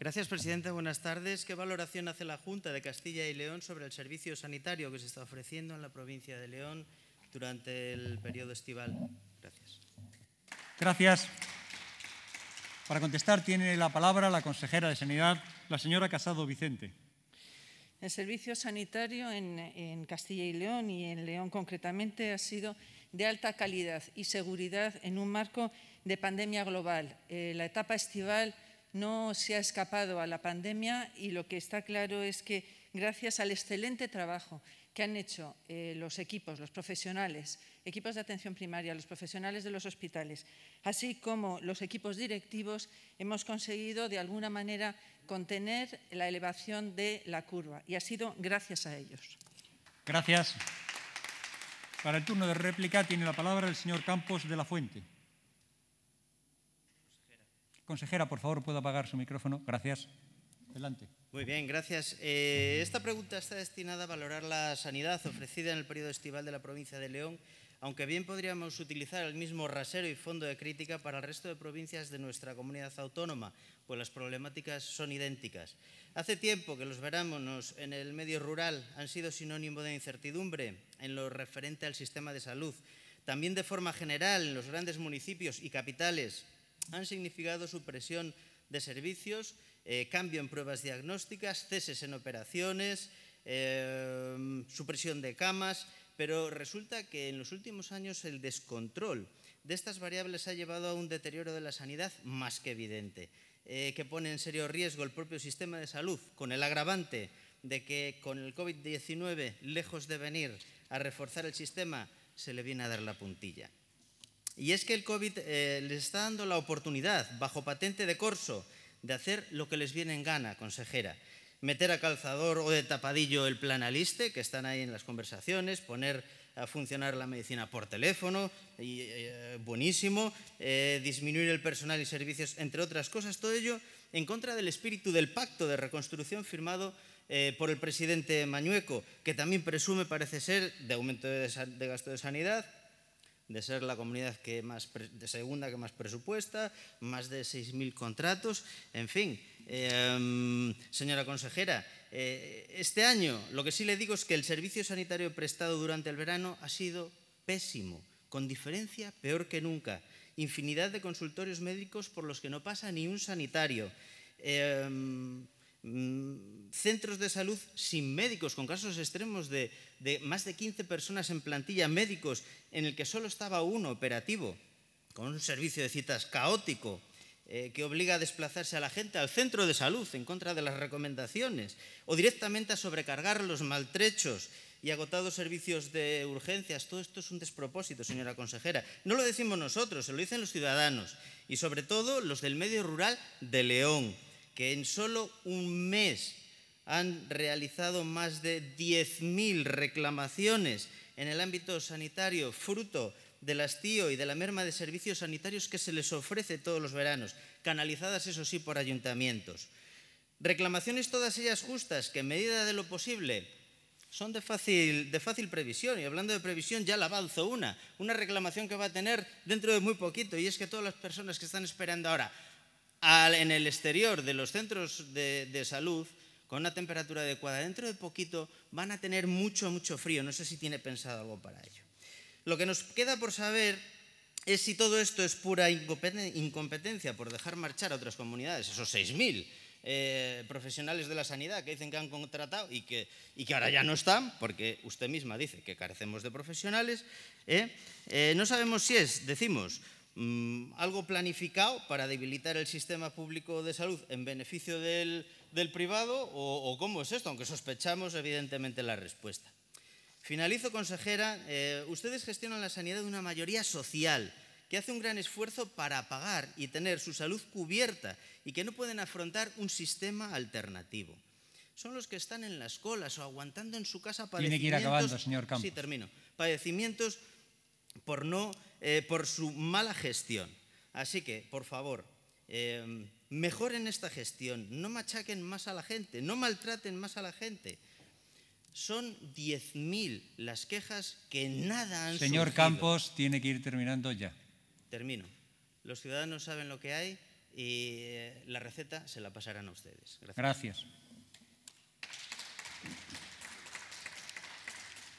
Gracias, Presidente. Buenas tardes. ¿Qué valoración hace la Junta de Castilla y León sobre el servicio sanitario que se está ofreciendo en la provincia de León durante el periodo estival? Gracias. Gracias. Para contestar tiene la palabra la consejera de Sanidad, la señora Casado Vicente. El servicio sanitario en, Castilla y León y en León concretamente ha sido de alta calidad y seguridad en un marco de pandemia global. Eh, la etapa estival no se ha escapado a la pandemia y lo que está claro es que gracias al excelente trabajo que han hecho eh, los equipos, los profesionales, equipos de atención primaria, los profesionales de los hospitales, así como los equipos directivos, hemos conseguido de alguna manera contener la elevación de la curva y ha sido gracias a ellos. Gracias. Para el turno de réplica tiene la palabra el señor Campos de la Fuente. Consejera, por favor, puedo apagar su micrófono. Gracias. Adelante. Muy bien, gracias. Eh, esta pregunta está destinada a valorar la sanidad ofrecida en el periodo estival de la provincia de León, aunque bien podríamos utilizar el mismo rasero y fondo de crítica para el resto de provincias de nuestra comunidad autónoma, pues las problemáticas son idénticas. Hace tiempo que los verámonos en el medio rural han sido sinónimo de incertidumbre en lo referente al sistema de salud. También de forma general en los grandes municipios y capitales han significado supresión de servicios, eh, cambio en pruebas diagnósticas, ceses en operaciones, eh, supresión de camas, pero resulta que en los últimos años el descontrol de estas variables ha llevado a un deterioro de la sanidad más que evidente, eh, que pone en serio riesgo el propio sistema de salud, con el agravante de que con el COVID-19, lejos de venir a reforzar el sistema, se le viene a dar la puntilla. Y es que el COVID eh, les está dando la oportunidad, bajo patente de corso, de hacer lo que les viene en gana, consejera. Meter a calzador o de tapadillo el plan que están ahí en las conversaciones, poner a funcionar la medicina por teléfono, y, eh, buenísimo, eh, disminuir el personal y servicios, entre otras cosas, todo ello en contra del espíritu del pacto de reconstrucción firmado por el presidente Mañueco, que también presume, parece ser, de aumento de gasto de sanidad, de ser la comunidad que más de segunda que más presupuesta, más de 6.000 contratos, en fin. Em, señora consejera, eh, este año lo que sí le digo es que el servicio sanitario prestado durante el verano ha sido pésimo, con diferencia peor que nunca. Infinidad de consultorios médicos por los que no pasa ni un sanitario. Em, Mm, centros de salud sin médicos, con casos extremos de, más de 15 personas en plantilla médicos, en el que solo estaba uno operativo, con un servicio de citas caótico, eh, que obliga a desplazarse a la gente al centro de salud en contra de las recomendaciones, o directamente a sobrecargar los maltrechos y agotados servicios de urgencias. Todo esto es un despropósito, señora consejera. No lo decimos nosotros, se lo dicen los ciudadanos y sobre todo los del medio rural de León que en solo un mes han realizado más de 10.000 reclamaciones en el ámbito sanitario, fruto del hastío y de la merma de servicios sanitarios que se les ofrece todos los veranos, canalizadas, eso sí, por ayuntamientos. Reclamaciones todas ellas justas, que en medida de lo posible son de fácil, de fácil previsión. Y hablando de previsión, ya la avanzo una, una reclamación que va a tener dentro de muy poquito, y es que todas las personas que están esperando ahora en el exterior de los centros de, salud con una temperatura adecuada, dentro de poquito van a tener mucho, mucho frío. No sé si tiene pensado algo para ello. Lo que nos queda por saber es si todo esto es pura incompetencia por dejar marchar a otras comunidades, esos 6.000 eh, profesionales de la sanidad que dicen que han contratado y que, y que ahora ya no están, porque usted misma dice que carecemos de profesionales, ¿eh? Eh, no sabemos si es, decimos, Mm, algo planificado para debilitar el sistema público de salud en beneficio del, del privado o, cómo es esto, aunque sospechamos evidentemente la respuesta. Finalizo, consejera. Eh, ustedes gestionan la sanidad de una mayoría social que hace un gran esfuerzo para pagar y tener su salud cubierta y que no pueden afrontar un sistema alternativo. Son los que están en las colas o aguantando en su casa padecimientos... Tiene que ir acabando, señor Campos. Sí, termino. Padecimientos por, no, eh, por su mala gestión. Así que, por favor, eh, mejoren esta gestión, no machaquen más a la gente, no maltraten más a la gente. Son 10.000 las quejas que nada Señor Campos, tiene que ir terminando ya. Termino. Los ciudadanos saben lo que hay y eh, la receta se la pasarán a ustedes. Gracias.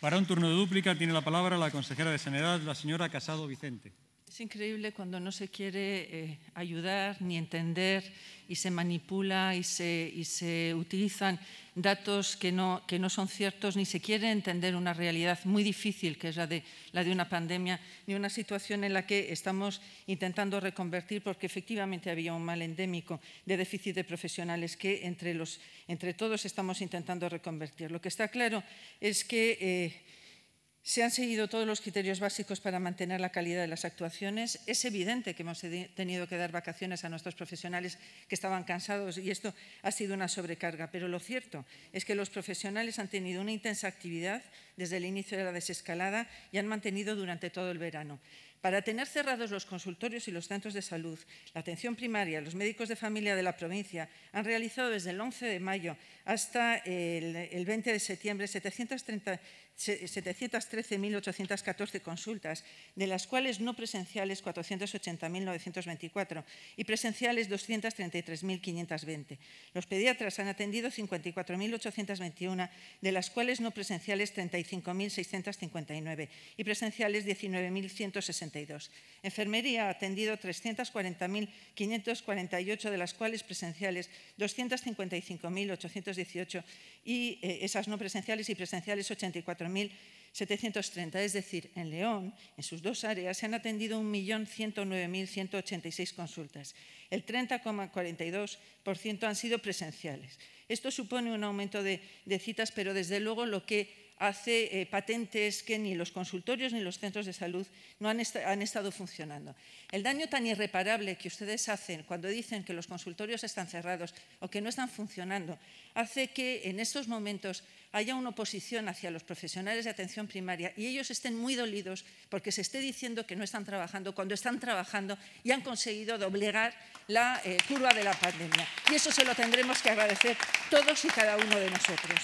Para un turno de dúplica tiene la palabra la consejera de Sanidad, la señora Casado Vicente. Es increíble cuando no se quiere eh, ayudar ni entender y se manipula y se, se utilizan datos que no, que no, son ciertos ni se quiere entender una realidad muy difícil que es la de, la de una pandemia ni una situación en la que estamos intentando reconvertir porque efectivamente había un mal endémico de déficit de profesionales que entre, los, entre todos estamos intentando reconvertir. Lo que está claro es que... Eh, se han seguido todos los criterios básicos para mantener la calidad de las actuaciones. Es evidente que hemos tenido que dar vacaciones a nuestros profesionales que estaban cansados y esto ha sido una sobrecarga, pero lo cierto es que los profesionales han tenido una intensa actividad desde el inicio de la desescalada y han mantenido durante todo el verano. Para tener cerrados los consultorios y los centros de salud, la atención primaria, los médicos de familia de la provincia han realizado desde el 11 de mayo hasta el, 20 de septiembre 730, 713.814 consultas, de las cuales no presenciales 480.924 y presenciales 233.520. Los pediatras han atendido 54.821, de las cuales no presenciales 35.659 y presenciales 19.162. Enfermería ha atendido 340.548, de las cuales presenciales 255.818 y eh, esas no presenciales y presenciales 84. 1.730, Es decir, en León, en sus dos áreas, se han atendido 1.109.186 consultas. El 30,42% han sido presenciales. Esto supone un aumento de, citas, pero desde luego lo que hace eh, patente es que ni los consultorios ni los centros de salud no han, estado funcionando. El daño tan irreparable que ustedes hacen cuando dicen que los consultorios están cerrados o que no están funcionando hace que en estos momentos haya una oposición hacia los profesionales de atención primaria y ellos estén muy dolidos porque se esté diciendo que no están trabajando cuando están trabajando y han conseguido doblegar la eh, curva de la pandemia. Y eso se lo tendremos que agradecer todos y cada uno de nosotros.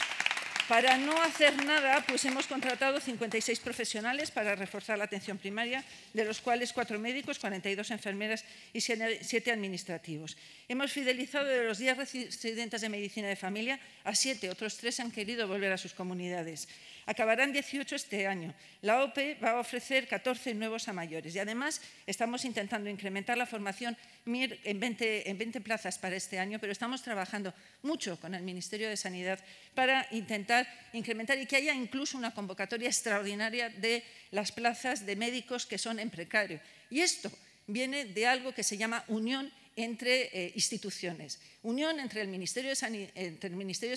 Para no hacer nada, pues hemos contratado 56 profesionales para reforzar la atención primaria, de los cuales 4 médicos, 42 enfermeras y siete administrativos. Hemos fidelizado de los 10 residentes de medicina de familia a siete, otros tres han querido volver a sus comunidades. Acabarán 18 este año. La OPE va a ofrecer 14 nuevos a mayores y además estamos intentando incrementar la formación en 20, en 20 plazas para este año, pero estamos trabajando mucho con el Ministerio de Sanidad para intentar incrementar y que haya incluso una convocatoria extraordinaria de las plazas de médicos que son en precario. Y esto viene de algo que se llama unión entre eh, instituciones, unión entre el, Ministerio de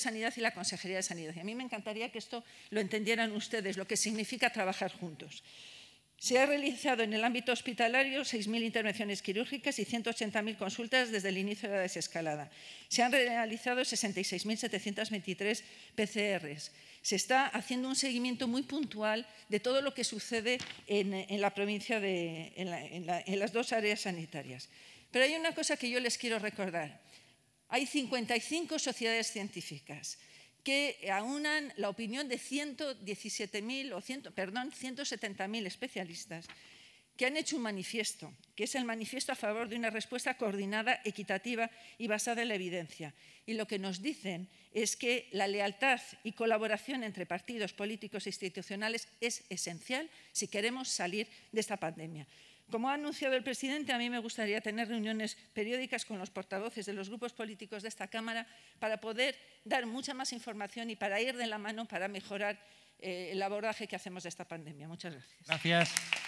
Sanidad, y la Consejería de Sanidad. Y a mí me encantaría que esto lo entendieran ustedes, lo que significa trabajar juntos. Se ha realizado en el ámbito hospitalario 6.000 intervenciones quirúrgicas y 180.000 consultas desde el inicio de la desescalada. Se han realizado 66.723 PCRs. Se está haciendo un seguimiento muy puntual de todo lo que sucede en las dos áreas sanitarias. Pero hay una cosa que yo les quiero recordar. Hay 55 sociedades científicas que aunan la opinión de 117.000 o perdón, 170.000 especialistas que han hecho un manifiesto, que es el manifiesto a favor de una respuesta coordinada, equitativa y basada en la evidencia. Y lo que nos dicen es que la lealtad y colaboración entre partidos políticos e institucionales es esencial si queremos salir de esta pandemia. Como ha anunciado el presidente, a mí me gustaría tener reuniones periódicas con los portavoces de los grupos políticos de esta Cámara para poder dar mucha más información y para ir de la mano para mejorar eh, el abordaje que hacemos de esta pandemia. Muchas Gracias.